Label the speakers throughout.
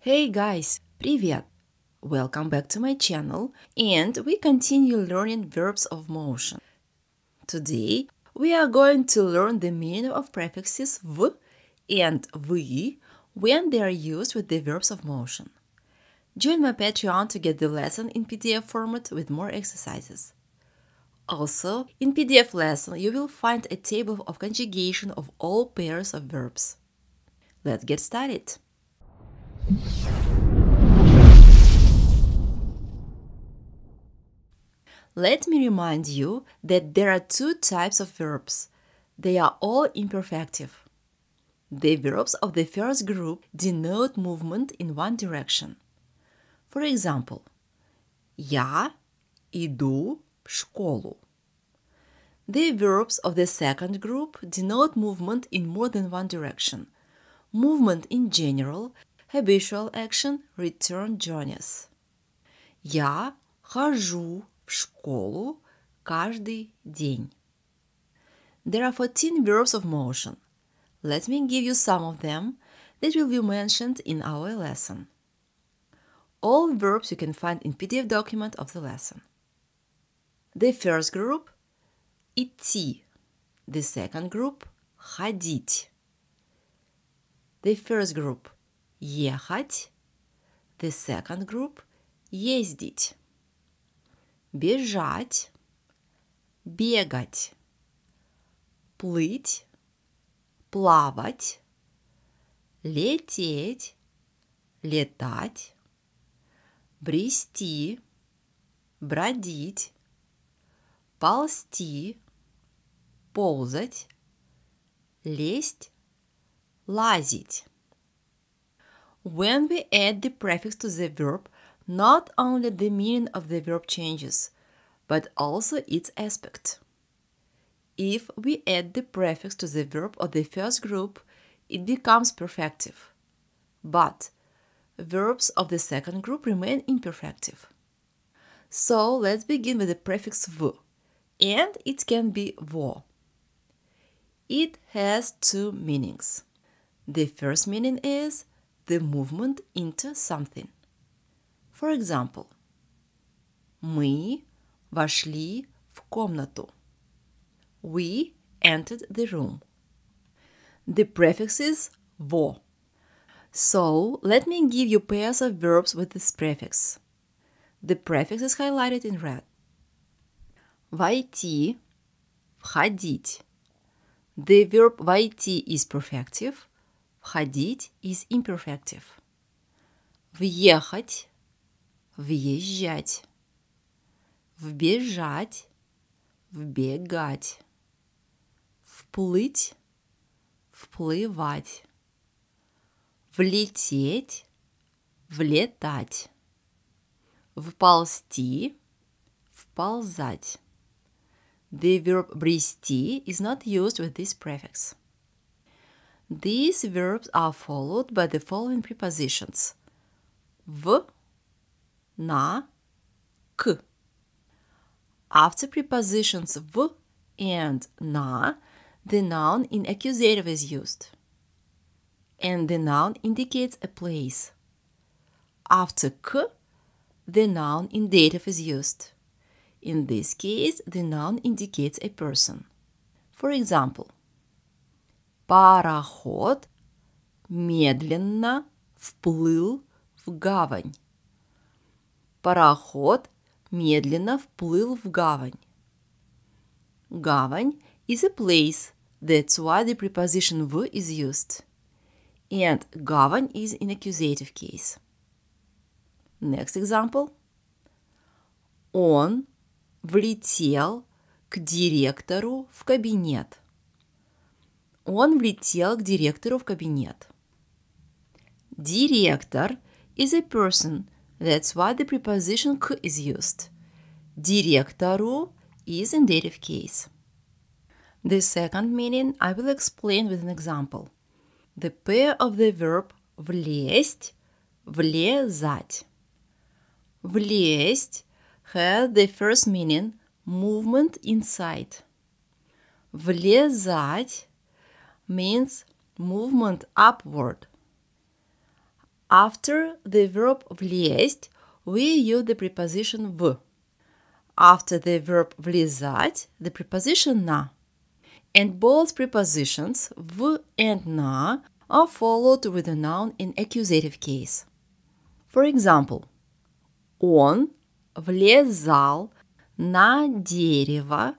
Speaker 1: Hey guys, привет! Welcome back to my channel and we continue learning verbs of motion. Today we are going to learn the meaning of prefixes v and v when they are used with the verbs of motion. Join my Patreon to get the lesson in PDF format with more exercises. Also, in PDF lesson you will find a table of conjugation of all pairs of verbs. Let's get started! Let me remind you that there are two types of verbs. They are all imperfective. The verbs of the first group denote movement in one direction. For example, я иду в школу. The verbs of the second group denote movement in more than one direction. Movement in general habitual action return journeys. Я хожу в школу каждый день. There are 14 verbs of motion. Let me give you some of them that will be mentioned in our lesson. All verbs you can find in PDF document of the lesson. The first group – идти. The second group – ходить. The first group – ехать. The second group – ездить. Бежать. Бегать. Плыть. Плавать. Лететь. Летать. Брести. Бродить. Ползти. Ползать. Лезть. Лазить. When we add the prefix to the verb, not only the meaning of the verb changes, but also its aspect. If we add the prefix to the verb of the first group, it becomes perfective. But verbs of the second group remain imperfective. So let's begin with the prefix v, and it can be vo. It has two meanings. The first meaning is the movement into something. For example, мы вошли в комнату. We entered the room. The prefix is во. So, let me give you pairs of verbs with this prefix. The prefix is highlighted in red. Войти, входить. The verb войти is perfective. Входить из imperfective. Въехать, въезжать. Вбежать, вбегать. Вплыть, вплывать. Влететь, влетать. Вползти, вползать. The verb брести is not used with this prefix. These verbs are followed by the following prepositions v, na, k. After prepositions v and na, the noun in accusative is used. And the noun indicates a place. After k, the noun in dative is used. In this case, the noun indicates a person. For example, Пароход медленно вплыл в гавань. Пароход медленно вплыл в гавань. Гавань is a place. That's why the preposition в is used. And гавань is in accusative case. Next example. Он влетел к директору в кабинет. Он влетел к директору в кабинет. Директор is a person. That's why the preposition к is used. Директору is in dative case. The second meaning I will explain with an example. The pair of the verb влезть, влезать. Влезть has the first meaning movement inside. Влезать means movement upward. After the verb влезть, we use the preposition в. After the verb влезать, the preposition на. And both prepositions в and на are followed with a noun in accusative case. For example, он влезал на дерево,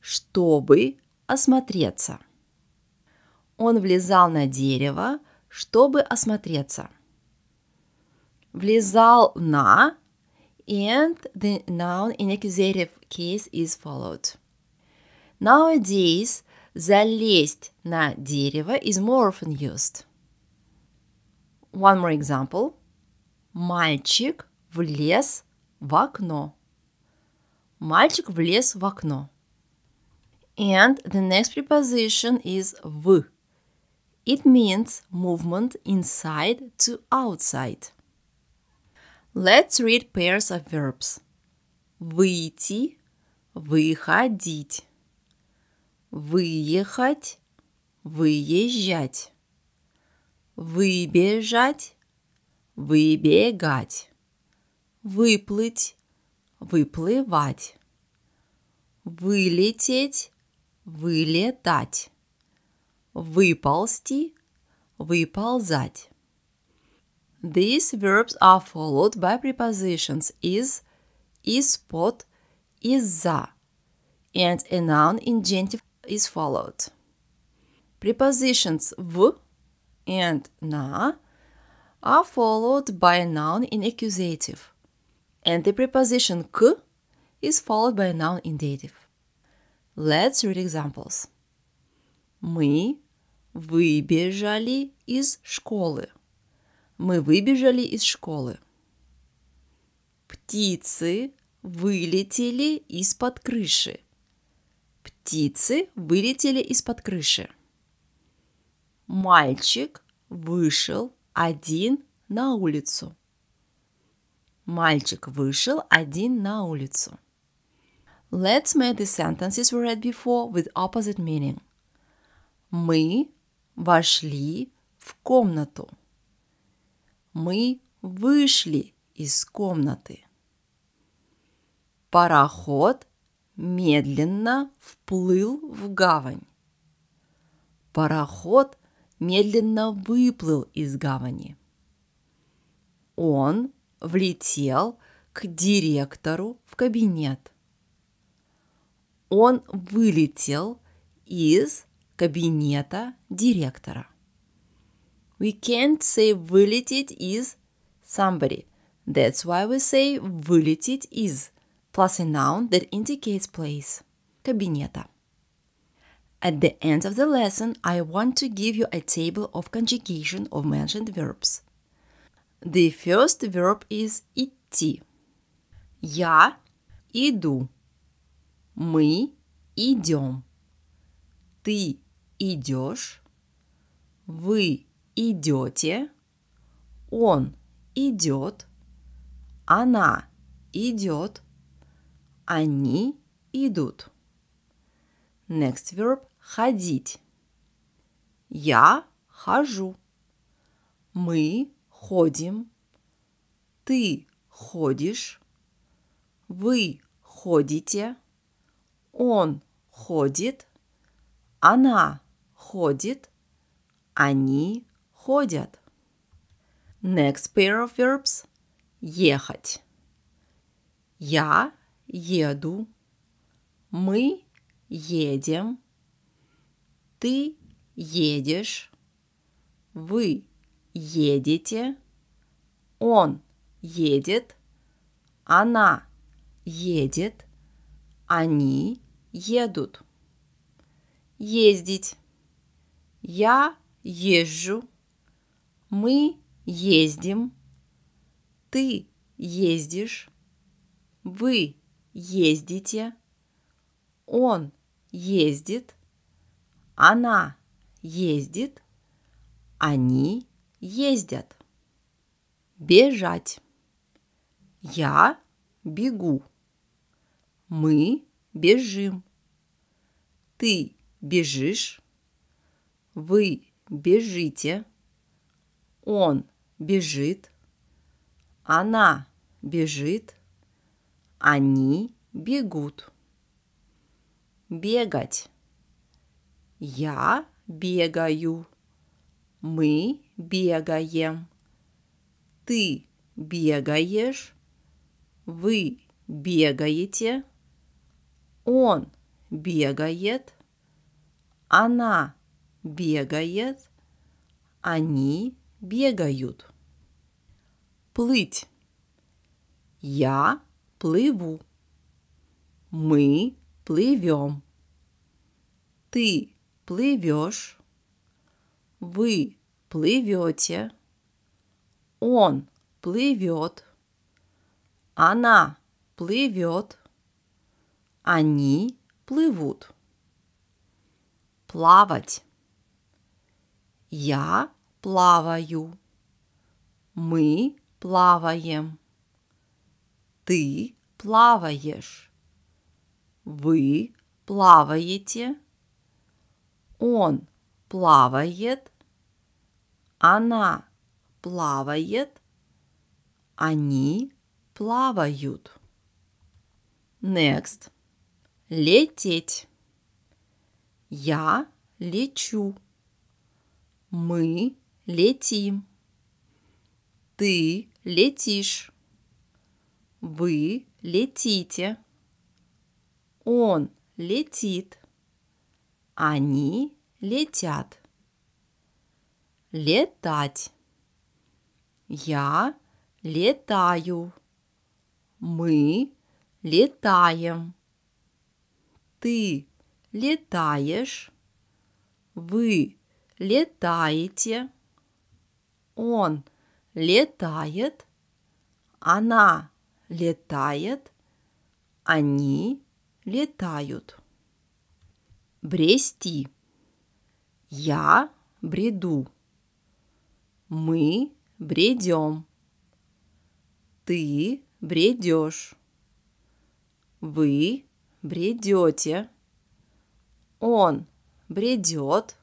Speaker 1: чтобы осмотреться он влезал на дерево, чтобы осмотреться. Влезал на, and the noun in accusative case is followed. Nowadays, залезть на дерево is more often used. One more example. Мальчик влез в окно. Мальчик влез в окно. And the next preposition is в. It means movement inside to outside. Let's read pairs of verbs. Выйти, выходить. Выехать, выезжать. Выбежать, выбегать. Выплыть, выплывать. Вылететь, вылетать выползти, выползать. These verbs are followed by prepositions is, is под is за and a noun in genitive is followed. Prepositions в and na are followed by a noun in accusative, and the preposition к is followed by a noun in dative. Let's read examples. Мы выбежали из школы. Мы выбежали из школы. Птицы вылетели из-под крыши. Птицы вылетели из-под крыши. Мальчик вышел один на улицу. Мальчик вышел один на улицу. Let's make the sentences we read before with opposite meaning. Мы вошли в комнату. Мы вышли из комнаты. Пароход медленно вплыл в гавань. Пароход медленно выплыл из гавани. Он влетел к директору в кабинет. Он вылетел из кабинета директора. We can't say вылететь из somebody. That's why we say вылететь из plus a noun that indicates place. Кабинета. At the end of the lesson, I want to give you a table of conjugation of mentioned verbs. The first verb is идти. Я иду. Мы идем. Ты идешь, вы идете, он идет, она идет, они идут. Next verb – ходить. Я хожу. Мы ходим. Ты ходишь. Вы ходите. Он ходит. Она ходит, они ходят. Next pair of verbs – ехать. Я еду, мы едем, ты едешь, вы едете, он едет, она едет, они едут. Ездить. Я езжу. Мы ездим. Ты ездишь. Вы ездите. Он ездит. Она ездит. Они ездят. Бежать. Я бегу. Мы бежим. Ты бежишь. Вы бежите. Он бежит. Она бежит. Они бегут. Бегать. Я бегаю. Мы бегаем. Ты бегаешь. Вы бегаете. Он бегает. Она бегает, они бегают. Плыть. Я плыву. Мы плывем. Ты плывешь. Вы плывете. Он плывет. Она плывет. Они плывут. Плавать. Я плаваю. Мы плаваем. Ты плаваешь. Вы плаваете. Он плавает. Она плавает. Они плавают. Next. Лететь. Я лечу. Мы летим. Ты летишь. Вы летите. Он летит. Они летят. Летать. Я летаю. Мы летаем. Ты летаешь. Вы летаете, он летает, она летает, они летают. Брести. Я бреду. Мы бредем. Ты бредешь. Вы бредете. Он бредет.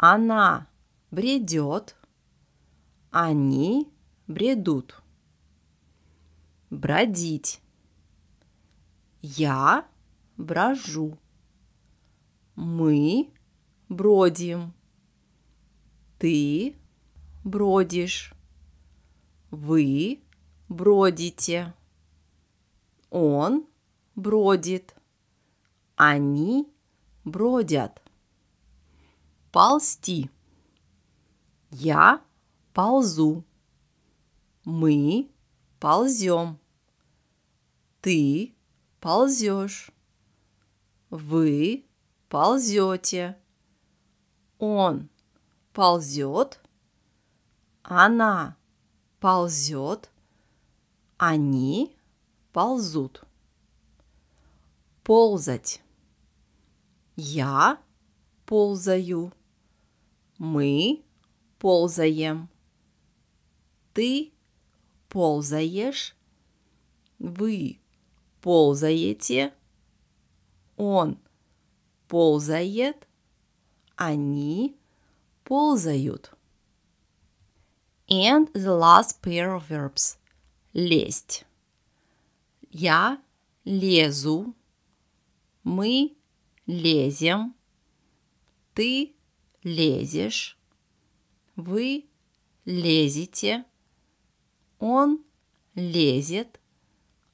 Speaker 1: Она бредет, они бредут. Бродить. Я брожу. Мы бродим. Ты бродишь. Вы бродите. Он бродит. Они бродят ползти. Я ползу. Мы ползем. Ты ползешь. Вы ползете. Он ползет. Она ползет. Они ползут. Ползать. Я ползаю. Мы ползаем. Ты ползаешь. Вы ползаете. Он ползает. Они ползают. And the last pair of verbs. Лезть. Я лезу. Мы лезем. Ты лезешь, вы лезете, он лезет,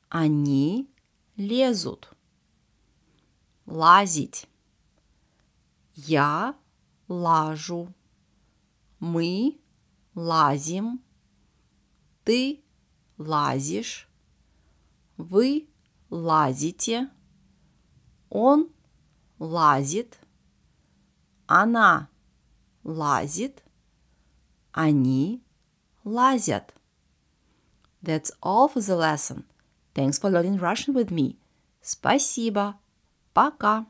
Speaker 1: они лезут. Лазить. Я лажу. Мы лазим. Ты лазишь. Вы лазите. Он лазит. Она лазит, они лазят. That's all for the lesson. Thanks for learning Russian with me. Спасибо. Пока.